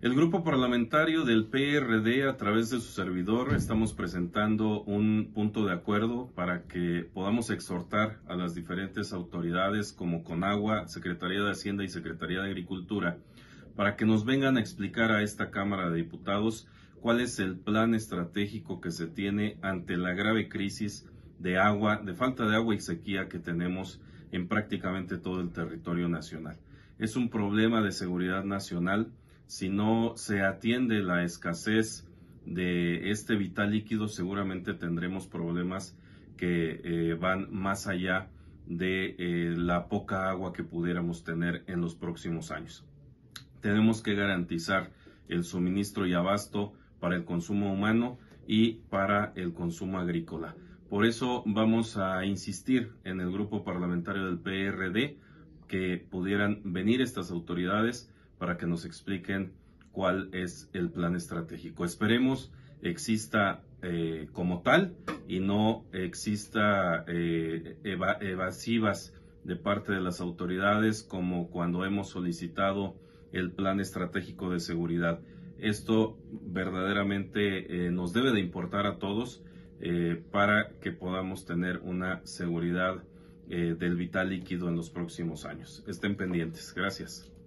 El grupo parlamentario del PRD a través de su servidor estamos presentando un punto de acuerdo para que podamos exhortar a las diferentes autoridades como Conagua, Secretaría de Hacienda y Secretaría de Agricultura para que nos vengan a explicar a esta Cámara de Diputados cuál es el plan estratégico que se tiene ante la grave crisis de agua, de falta de agua y sequía que tenemos en prácticamente todo el territorio nacional. Es un problema de seguridad nacional si no se atiende la escasez de este vital líquido, seguramente tendremos problemas que eh, van más allá de eh, la poca agua que pudiéramos tener en los próximos años. Tenemos que garantizar el suministro y abasto para el consumo humano y para el consumo agrícola. Por eso vamos a insistir en el grupo parlamentario del PRD que pudieran venir estas autoridades para que nos expliquen cuál es el plan estratégico. Esperemos exista eh, como tal y no exista eh, evasivas de parte de las autoridades como cuando hemos solicitado el plan estratégico de seguridad. Esto verdaderamente eh, nos debe de importar a todos para que podamos tener una seguridad del vital líquido en los próximos años. Estén pendientes. Gracias.